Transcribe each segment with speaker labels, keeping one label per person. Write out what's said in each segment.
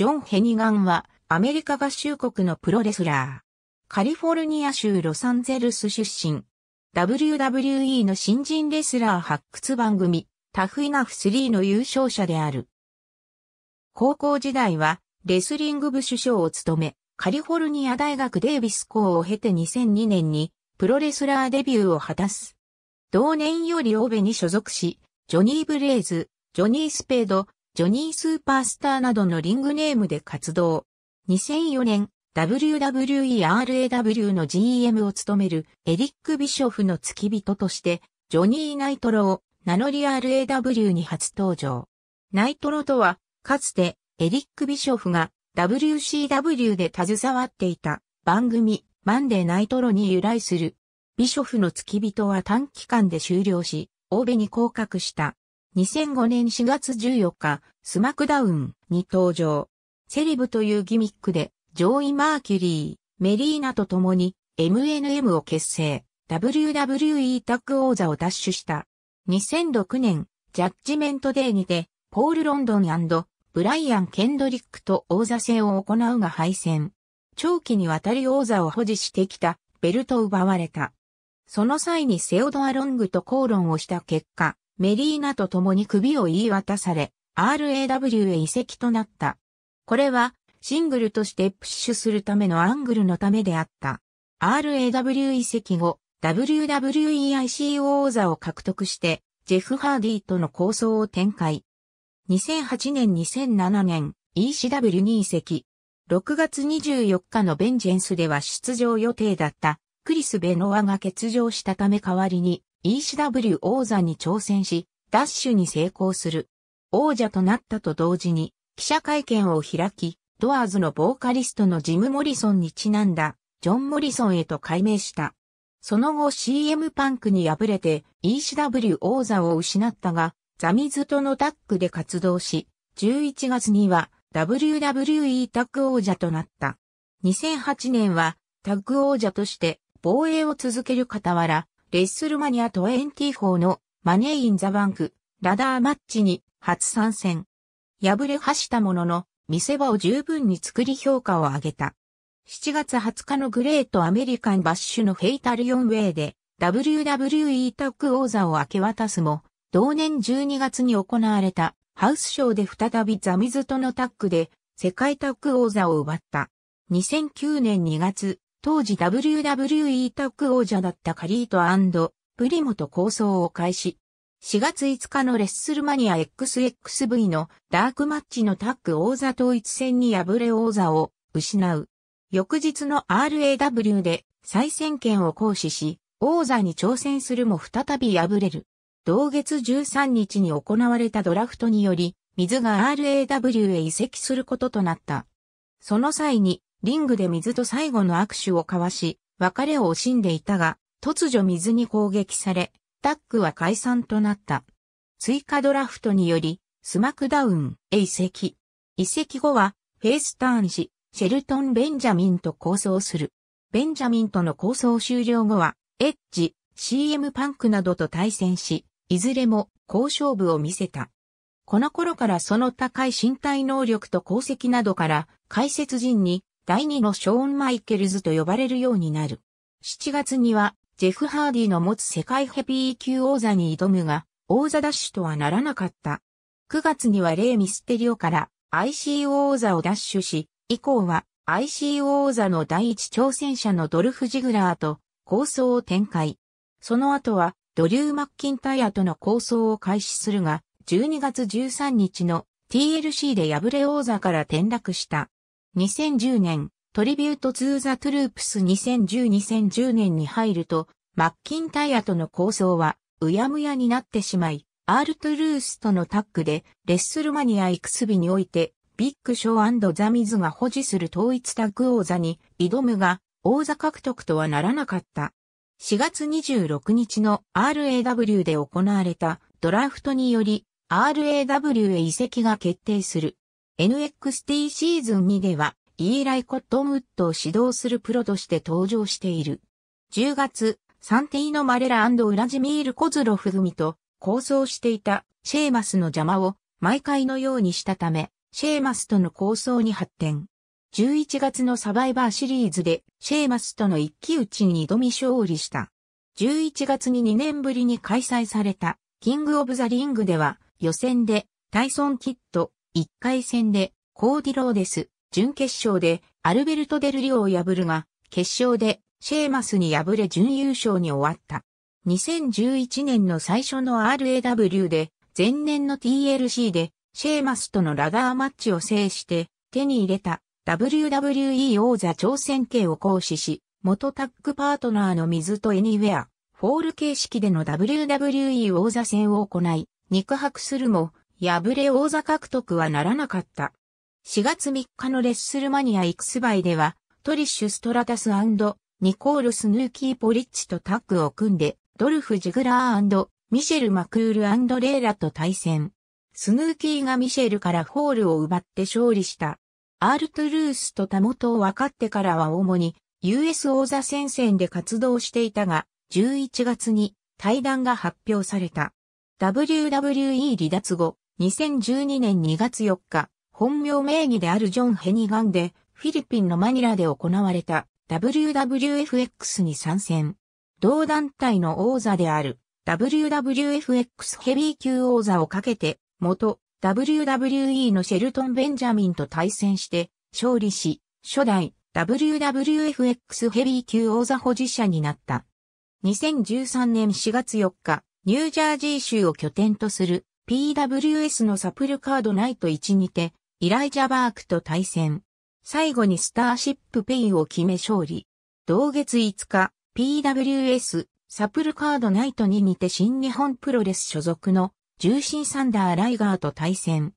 Speaker 1: ジョン・ヘニガンは、アメリカ合衆国のプロレスラー。カリフォルニア州ロサンゼルス出身。WWE の新人レスラー発掘番組、タフイナフ3の優勝者である。高校時代は、レスリング部首相を務め、カリフォルニア大学デイビス校を経て2002年に、プロレスラーデビューを果たす。同年より欧米に所属し、ジョニー・ブレイズ、ジョニー・スペード、ジョニースーパースターなどのリングネームで活動。2004年、WWERAW の GM を務めるエリック・ビショフの付き人として、ジョニー・ナイトロを名乗り RAW に初登場。ナイトロとは、かつてエリック・ビショフが WCW で携わっていた番組マンデー・ナイトロに由来する。ビショフの付き人は短期間で終了し、欧米に降格した。2005年4月14日、スマクダウンに登場。セレブというギミックで、ジョイ・マーキュリー、メリーナと共に MNM を結成、WWE タッグ王座を奪取した。2006年、ジャッジメントデーにて、ポール・ロンドンブライアン・ケンドリックと王座戦を行うが敗戦。長期にわたり王座を保持してきたベルトを奪われた。その際にセオドア・ロングと口論をした結果、メリーナと共に首を言い渡され、RAW へ移籍となった。これは、シングルとしてプッシュするためのアングルのためであった。RAW 移籍後、WWEIC o 王座を獲得して、ジェフ・ハーディーとの構想を展開。2008年2007年、ECW に移籍。6月24日のベンジェンスでは出場予定だったクリス・ベノアが欠場したため代わりに ECW 王座に挑戦し、ダッシュに成功する。王者となったと同時に、記者会見を開き、ドアーズのボーカリストのジム・モリソンにちなんだ、ジョン・モリソンへと改名した。その後 CM パンクに敗れて ECW 王座を失ったが、ザミズとのタッグで活動し、11月には WWE タッグ王者となった。2008年はタッグ王者として防衛を続ける傍ら、レッスルマニア24のマネーインザバンク、ラダーマッチに初参戦。敗れはしたものの、見せ場を十分に作り評価を上げた。7月20日のグレートアメリカンバッシュのフェイタル4ウェイで WWE タッグ王座を明け渡すも、同年12月に行われたハウスショーで再びザミズとのタッグで世界タッグ王座を奪った。2009年2月、当時 WWE タッグ王者だったカリートプリモと構想を開始。4月5日のレッスルマニア XXV のダークマッチのタッグ王座統一戦に敗れ王座を失う。翌日の RAW で再選権を行使し、王座に挑戦するも再び敗れる。同月13日に行われたドラフトにより、水が RAW へ移籍することとなった。その際にリングで水と最後の握手を交わし、別れを惜しんでいたが、突如水に攻撃され、タッグは解散となった。追加ドラフトにより、スマクダウンへ移籍。移籍後は、フェイスターン氏、シェルトン・ベンジャミンと構想する。ベンジャミンとの構想終了後は、エッジ、CM パンクなどと対戦し、いずれも好勝負を見せた。この頃からその高い身体能力と功績などから、解説陣に第二のショーン・マイケルズと呼ばれるようになる。7月には、ジェフ・ハーディの持つ世界ヘビー級王座に挑むが、王座奪取とはならなかった。9月にはレイ・ミステリオから ICO 王座を奪取し、以降は ICO 王座の第一挑戦者のドルフ・ジグラーと構想を展開。その後はドリュー・マッキンタイアとの構想を開始するが、12月13日の TLC で敗れ王座から転落した。2010年、トリビュート・ツー・ザ・トゥループス2010-2010年に入ると、マッキンタイヤとの構想は、うやむやになってしまい、アール・トゥルースとのタッグで、レッスルマニア・イクスビにおいて、ビッグ・ショーザ・ミズが保持する統一タッグ王座に挑むが、王座獲得とはならなかった。4月26日の RAW で行われたドラフトにより RAW へ移籍が決定する。NXT シーズン2では、イーライ・コットンウッドを指導するプロとして登場している。10月、サンティーノ・マレラウラジミール・コズロフ組と構想していたシェーマスの邪魔を毎回のようにしたため、シェーマスとの構想に発展。11月のサバイバーシリーズでシェーマスとの一騎打ちに挑み勝利した。11月に2年ぶりに開催されたキング・オブ・ザ・リングでは予選でタイソン・キット、1回戦でコーディローデス、準決勝でアルベルト・デルリオを破るが、決勝でシェーマスに敗れ準優勝に終わった。2011年の最初の RAW で、前年の TLC で、シェーマスとのラガーマッチを制して、手に入れた WWE 王座挑戦権を行使し、元タッグパートナーの水とエニウェア、フォール形式での WWE 王座戦を行い、肉薄するも、敗れ王座獲得はならなかった。4月3日のレッスルマニア X バイでは、トリッシュ・ストラタスニコール・スヌーキー・ポリッチとタッグを組んで、ドルフ・ジグラーミシェル・マクールレイラと対戦。スヌーキーがミシェルからホールを奪って勝利した。アールトゥルースと田元を分かってからは主に US 王座戦線で活動していたが、11月に対談が発表された。WWE 離脱後、2012年2月4日、本名名義であるジョン・ヘニガンで、フィリピンのマニラで行われた WWFX に参戦。同団体の王座である WWFX ヘビー級王座をかけて、元 WWE のシェルトン・ベンジャミンと対戦して、勝利し、初代 WWFX ヘビー級王座保持者になった。2013年4月4日、ニュージャージー州を拠点とする PWS のサプルカードナイト1にて、イライジャバークと対戦。最後にスターシップペイを決め勝利。同月5日、PWS サプルカードナイトににて新日本プロレス所属の重心サンダーライガーと対戦。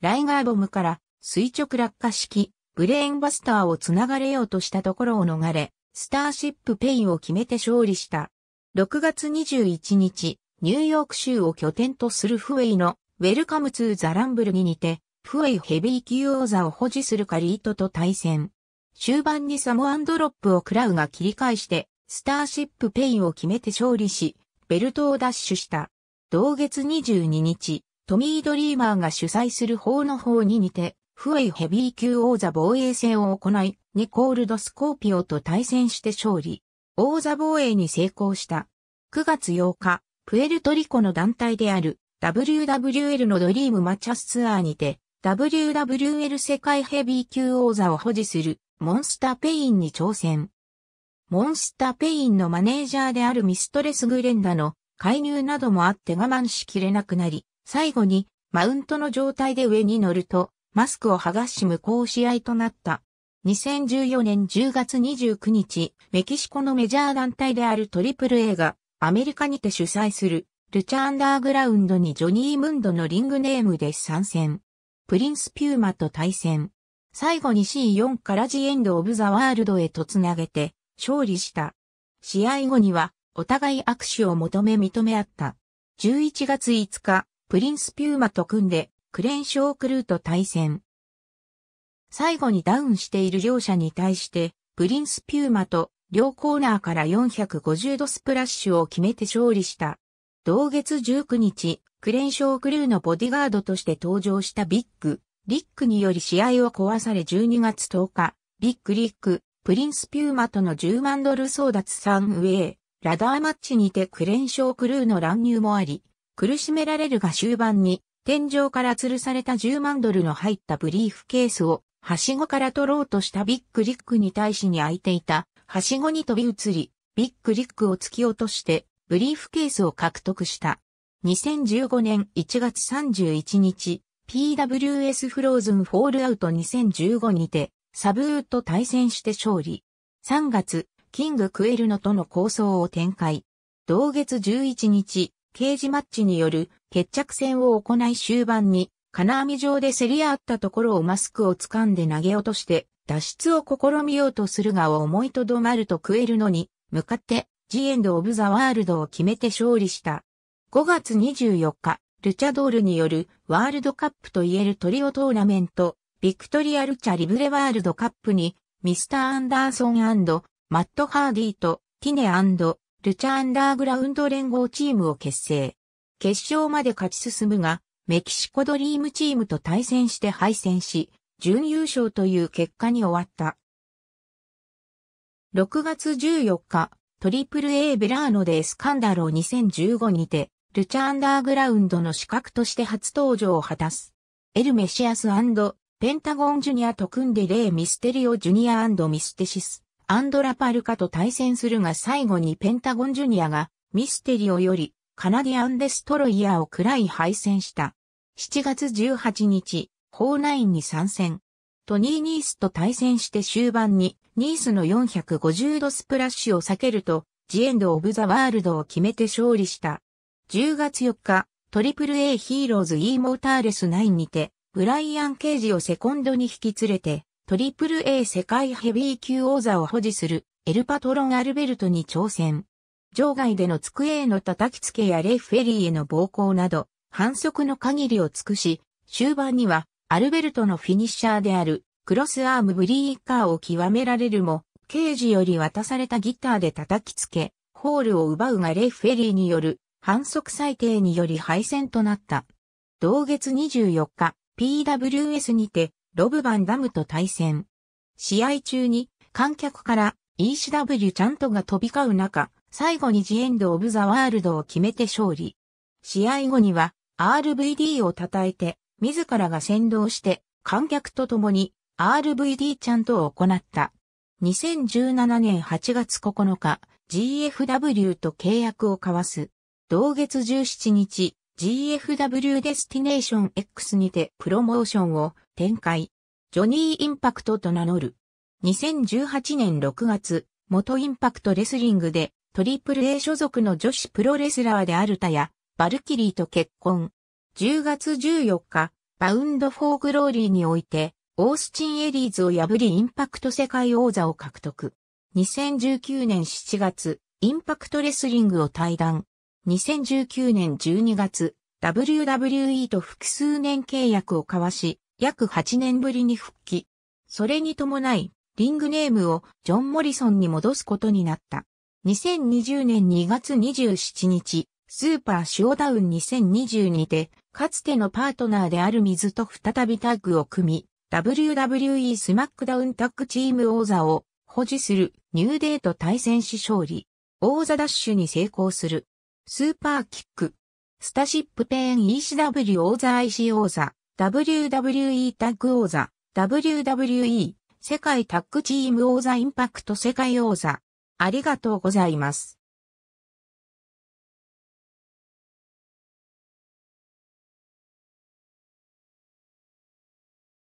Speaker 1: ライガーボムから垂直落下式ブレーンバスターをつながれようとしたところを逃れ、スターシップペイを決めて勝利した。6月21日、ニューヨーク州を拠点とするフウェイのウェルカムツーザランブルに似て、フウェイヘビー級王座を保持するカリートと対戦。終盤にサモアンドロップをクラウが切り返して、スターシップペインを決めて勝利し、ベルトを奪取した。同月22日、トミー・ドリーマーが主催する法の方に似て、フウェイヘビー級王座防衛戦を行い、ニコールド・スコーピオと対戦して勝利。王座防衛に成功した。9月8日、プエルトリコの団体である WWL のドリームマチャスツアーにて WWL 世界ヘビー級王座を保持するモンスターペインに挑戦。モンスターペインのマネージャーであるミストレスグレンダの介入などもあって我慢しきれなくなり、最後にマウントの状態で上に乗るとマスクを剥がし無効試合となった。2014年10月29日、メキシコのメジャー団体であるトリプル a がアメリカにて主催する、ルチャアンダーグラウンドにジョニー・ムンドのリングネームで参戦。プリンス・ピューマと対戦。最後に C4 からジエンド・オブ・ザ・ワールドへとつなげて、勝利した。試合後には、お互い握手を求め認め合った。11月5日、プリンス・ピューマと組んで、クレンショー・クルーと対戦。最後にダウンしている両者に対して、プリンス・ピューマと両コーナーから450度スプラッシュを決めて勝利した。同月19日、クレンショークルーのボディガードとして登場したビッグ、リックにより試合を壊され12月10日、ビッグリック、プリンスピューマとの10万ドル争奪3ウェイ、ラダーマッチにてクレンショークルーの乱入もあり、苦しめられるが終盤に、天井から吊るされた10万ドルの入ったブリーフケースを、はしごから取ろうとしたビッグリックに対しに空いていた、はしごに飛び移り、ビッグリックを突き落として、ブリーフケースを獲得した。2015年1月31日、PWS フローズンフォールアウト2015にて、サブーと対戦して勝利。3月、キング・クエルノとの構想を展開。同月11日、刑事マッチによる決着戦を行い終盤に、金網上で競り合ったところをマスクを掴んで投げ落として、脱出を試みようとするがを思いとどまるとクエルノに向かってジエンド・オブ・ザ・ワールドを決めて勝利した。5月24日、ルチャドールによるワールドカップといえるトリオトーナメント、ビクトリア・ルチャ・リブレワールドカップに、ミスター・アンダーソンマット・ハーディとティネルチャ・アンダーグラウンド連合チームを結成。決勝まで勝ち進むが、メキシコドリームチームと対戦して敗戦し、準優勝という結果に終わった。6月14日、トリプル A ベラーノでエスカンダロ2015にて、ルチャアンダーグラウンドの資格として初登場を果たす。エルメシアスペンタゴンジュニアと組んでレイ・ミステリオジュニアミステシス、アンドラパルカと対戦するが最後にペンタゴンジュニアがミステリオよりカナディアンデストロイヤーをくらい敗戦した。7月18日、ホーナインに参戦。トニー・ニースと対戦して終盤に、ニースの450度スプラッシュを避けると、ジエンド・オブ・ザ・ワールドを決めて勝利した。10月4日、トリプル a ヒーローズ・イー・モーターレス9にて、ブライアン・ケージをセコンドに引き連れて、トリプル a 世界ヘビー級王座を保持する、エルパトロン・アルベルトに挑戦。場外での机への叩きつけやレフェリーへの暴行など、反則の限りを尽くし、終盤にはアルベルトのフィニッシャーであるクロスアームブリーカーを極められるも、ケージより渡されたギターで叩きつけ、ホールを奪うがレフ・フェリーによる反則裁定により敗戦となった。同月24日、PWS にて、ロブ・バンダムと対戦。試合中に、観客から ECW ちゃんとが飛び交う中、最後にジエンド・オブ・ザ・ワールドを決めて勝利。試合後には、RVD を叩いて、自らが先導して、観客と共に RVD ちゃんと行った。2017年8月9日、GFW と契約を交わす。同月17日、GFW デスティネーション X にてプロモーションを展開。ジョニーインパクトと名乗る。2018年6月、元インパクトレスリングでトリプル a 所属の女子プロレスラーであるタや、バルキリーと結婚。10月14日、バウンドフォーグローリーにおいて、オースチン・エリーズを破りインパクト世界王座を獲得。2019年7月、インパクトレスリングを退団。2019年12月、WWE と複数年契約を交わし、約8年ぶりに復帰。それに伴い、リングネームをジョン・モリソンに戻すことになった。2020年2月27日、スーパーシオダウン2020にて、かつてのパートナーである水と再びタッグを組み、WWE スマックダウンタッグチーム王座を保持するニューデーと対戦し勝利、王座ダッシュに成功する、スーパーキック、スタシップペーン ECW 王座 IC 王座、WWE タッグ王座、WWE 世界タッグチーム王座インパクト世界王座。ありがとうございます。